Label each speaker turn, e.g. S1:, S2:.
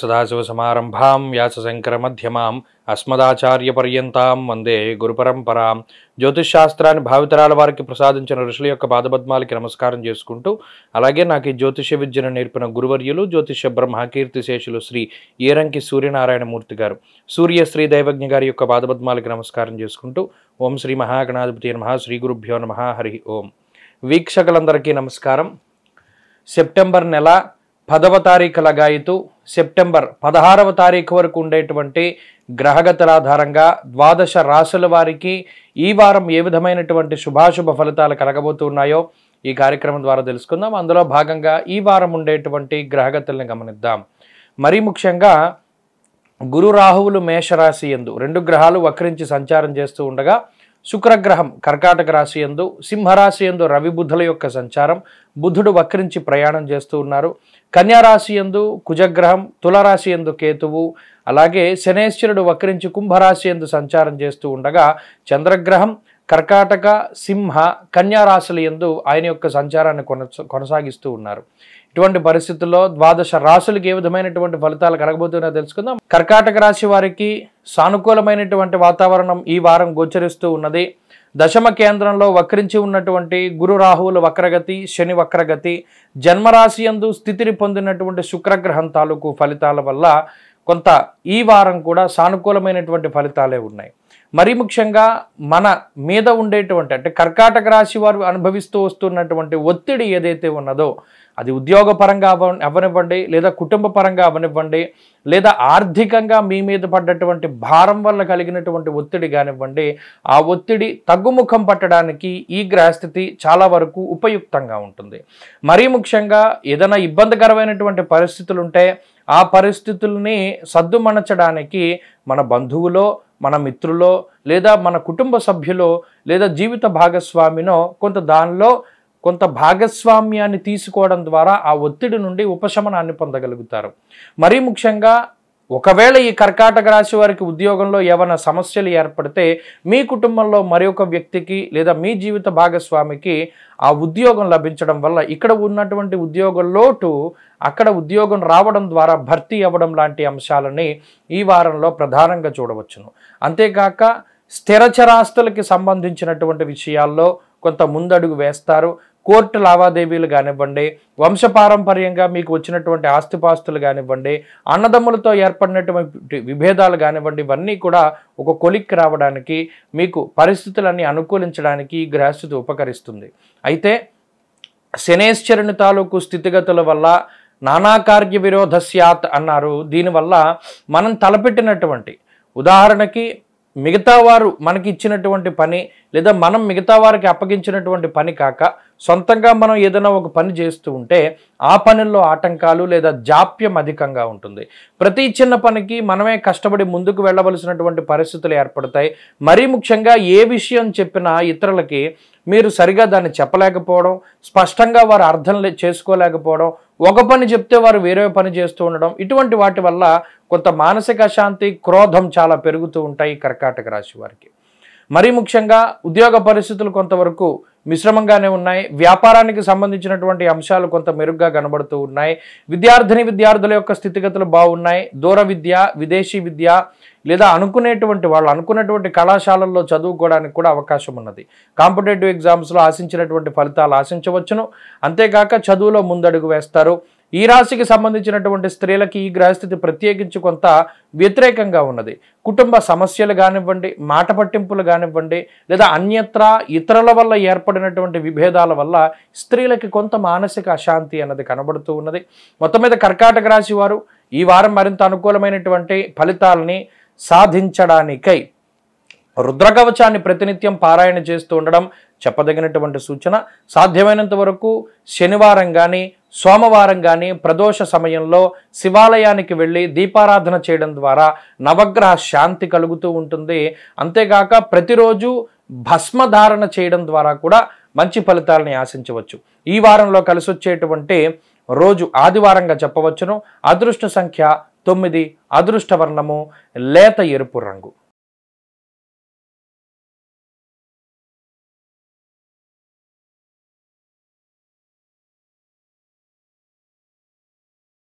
S1: సదాశివసమారంభాం వ్యాసశంకరమధ్యమాం అస్మదాచార్యపర్యంతాం వందే గురుపరంపరాం జ్యోతిషాస్త్రాన్ని భావితరాల వారికి ప్రసాదించిన ఋషుల యొక్క పాదపద్మాలకి నమస్కారం చేసుకుంటూ అలాగే నాకు ఈ జ్యోతిష్య విద్యను నేర్పిన గురువర్యులు జ్యోతిష్య బ్రహ్మకీర్తి శేషులు శ్రీ ఏరంకి సూర్యనారాయణమూర్తి గారు సూర్య శ్రీ దైవజ్ఞ గారి యొక్క పాదపద్మాలకి నమస్కారం చేసుకుంటూ ఓం శ్రీ మహాగణాధిపతి నమ శ్రీ గురుభ్యో నమ హరి ఓం వీక్షకులందరికీ నమస్కారం సెప్టెంబర్ నెల పదవ తారీఖు లగాయితు సెప్టెంబర్ పదహారవ తారీఖు వరకు ఉండేటువంటి గ్రహగతల ఆధారంగా ద్వాదశ రాశుల వారికి ఈ వారం ఏ విధమైనటువంటి శుభాశుభ ఫలితాలు కలగబోతున్నాయో ఈ కార్యక్రమం ద్వారా తెలుసుకుందాం అందులో భాగంగా ఈ వారం ఉండేటువంటి గ్రహగతుల్ని గమనిద్దాం మరీ ముఖ్యంగా గురు రాహువులు మేషరాశి ఎందు రెండు గ్రహాలు వక్రించి సంచారం చేస్తూ ఉండగా శుక్రగ్రహం కర్కాటక రాశి ఎందు సింహరాశి ఎందు రవి బుద్ధుల యొక్క సంచారం బుద్ధుడు వక్రించి ప్రయాణం చేస్తూ ఉన్నారు కన్యారాశి ఎందు కుజగ్రహం తులరాశి ఎందు కేతువు అలాగే శనేశ్వరుడు వక్రించి కుంభరాశి ఎందు సంచారం చేస్తూ ఉండగా చంద్రగ్రహం కర్కాటక సింహ కన్యారాశుల ఎందు ఆయన యొక్క సంచారాన్ని కొనసాగిస్తూ ఉన్నారు ఇటువంటి పరిస్థితుల్లో ద్వాదశ రాశులకు ఏ విధమైనటువంటి ఫలితాలు కలగబోతున్నాయో తెలుసుకుందాం కర్కాటక రాశి వారికి సానుకూలమైనటువంటి వాతావరణం ఈ వారం గోచరిస్తూ ఉన్నది దశమ కేంద్రంలో వక్రించి ఉన్నటువంటి గురు రాహువుల వక్రగతి శని వక్రగతి జన్మరాశి యందు స్థితిని పొందినటువంటి శుక్రగ్రహం తాలూకు ఫలితాల వల్ల కొంత ఈ వారం కూడా సానుకూలమైనటువంటి ఫలితాలే ఉన్నాయి మరీ ముఖ్యంగా మన మీద ఉండేటువంటి అంటే కర్కాటక రాశి వారు అనుభవిస్తూ వస్తున్నటువంటి ఒత్తిడి ఏదైతే ఉన్నదో అది ఉద్యోగపరంగా అవ అవ్వనివ్వండి లేదా కుటుంబ పరంగా అవ్వనివ్వండి లేదా ఆర్థికంగా మీ మీద పడ్డటువంటి భారం వల్ల కలిగినటువంటి ఒత్తిడి కానివ్వండి ఆ ఒత్తిడి తగ్గుముఖం పట్టడానికి ఈ గ్రహస్థితి చాలా వరకు ఉపయుక్తంగా ఉంటుంది మరీ ముఖ్యంగా ఏదైనా ఇబ్బందికరమైనటువంటి పరిస్థితులు ఉంటే ఆ పరిస్థితుల్ని సద్దుమణచడానికి మన బంధువులో మన మిత్రులో లేదా మన కుటుంబ సభ్యులో లేదా జీవిత భాగస్వామినో కొంత దానిలో కొంత భాగస్వామ్యాన్ని తీసుకోవడం ద్వారా ఆ ఒత్తిడి నుండి ఉపశమనాన్ని పొందగలుగుతారు మరీ ముఖ్యంగా ఒకవేళ ఈ కర్కాటక రాశి వారికి ఉద్యోగంలో ఏమైనా సమస్యలు ఏర్పడితే మీ కుటుంబంలో మరొక వ్యక్తికి లేదా మీ జీవిత భాగస్వామికి ఆ ఉద్యోగం లభించడం వల్ల ఇక్కడ ఉన్నటువంటి ఉద్యోగంలోటు అక్కడ ఉద్యోగం రావడం ద్వారా భర్తీ అవ్వడం లాంటి అంశాలని ఈ వారంలో ప్రధానంగా చూడవచ్చును అంతేకాక స్థిరచరాస్తులకి సంబంధించినటువంటి విషయాల్లో కొంత ముందడుగు వేస్తారు కోర్టు లావాదేవీలు కానివ్వండి వంశపారంపర్యంగా మీకు వచ్చినటువంటి ఆస్తిపాస్తులు కానివ్వండి అన్నదమ్ములతో ఏర్పడినటువంటి విభేదాలు కానివ్వండి ఇవన్నీ కూడా ఒక కొలిక్కి రావడానికి మీకు పరిస్థితులన్నీ అనుకూలించడానికి ఈ గ్రహస్థితి ఉపకరిస్తుంది అయితే శనేశ్వరుని తాలూకు స్థితిగతుల వల్ల నానాకార్య విరోధ సత్ అన్నారు దీనివల్ల మనం తలపెట్టినటువంటి ఉదాహరణకి మిగతా వారు మనకి ఇచ్చినటువంటి పని లేదా మనం మిగతా వారికి అప్పగించినటువంటి పని కాక సొంతంగా మనం ఏదైనా ఒక పని చేస్తూ ఉంటే ఆ పనుల్లో ఆటంకాలు లేదా జాప్యం అధికంగా ఉంటుంది ప్రతి చిన్న పనికి మనమే కష్టపడి ముందుకు వెళ్ళవలసినటువంటి పరిస్థితులు ఏర్పడతాయి మరీ ముఖ్యంగా ఏ విషయం చెప్పినా ఇతరులకి మీరు సరిగా దాన్ని చెప్పలేకపోవడం స్పష్టంగా వారు అర్థం చేసుకోలేకపోవడం ఒక పని చెప్తే వారు వేరే పని చేస్తూ ఉండడం ఇటువంటి వాటి వల్ల కొంత మానసిక శాంతి క్రోధం చాలా పెరుగుతూ ఉంటాయి కర్కాటక రాశి వారికి మరీ ముఖ్యంగా ఉద్యోగ పరిస్థితులు కొంతవరకు మిశ్రమంగానే ఉన్నాయి వ్యాపారానికి సంబంధించినటువంటి అంశాలు కొంత మెరుగ్గా కనబడుతూ ఉన్నాయి విద్యార్థిని విద్యార్థుల యొక్క స్థితిగతులు బాగున్నాయి దూర విద్య విదేశీ విద్య లేదా అనుకునేటువంటి వాళ్ళు అనుకున్నటువంటి కళాశాలల్లో చదువుకోవడానికి కూడా అవకాశం ఉన్నది కాంపిటేటివ్ ఎగ్జామ్స్లో ఆశించినటువంటి ఫలితాలు ఆశించవచ్చును అంతేకాక చదువులో ముందడుగు వేస్తారు ఈ రాశికి సంబంధించినటువంటి స్త్రీలకి ఈ గ్రహస్థితి ప్రత్యేకించి కొంత వ్యతిరేకంగా ఉన్నది కుటుంబ సమస్యలు కానివ్వండి మాట పట్టింపులు కానివ్వండి లేదా అన్యత్ర ఇతరుల వల్ల ఏర్పడినటువంటి విభేదాల వల్ల స్త్రీలకి కొంత మానసిక అశాంతి అన్నది కనబడుతూ ఉన్నది మొత్తం మీద కర్కాటక రాశి వారు ఈ వారం మరింత అనుకూలమైనటువంటి ఫలితాలని సాధించడానికై రుద్రకవచాన్ని ప్రతినిత్యం పారాయణ చేస్తూ ఉండడం చెప్పదగినటువంటి సూచన సాధ్యమైనంత వరకు శనివారం కానీ సోమవారం కానీ ప్రదోష సమయంలో శివాలయానికి వెళ్ళి దీపారాధన చేయడం ద్వారా నవగ్రహ శాంతి కలుగుతూ ఉంటుంది అంతేగాక ప్రతిరోజు భస్మధారణ చేయడం ద్వారా కూడా మంచి ఫలితాలని ఆశించవచ్చు ఈ వారంలో వచ్చేటువంటి రోజు ఆదివారంగా చెప్పవచ్చును అదృష్ట సంఖ్య తొమ్మిది అదృష్ట వర్ణము లేత ఎరుపు రంగు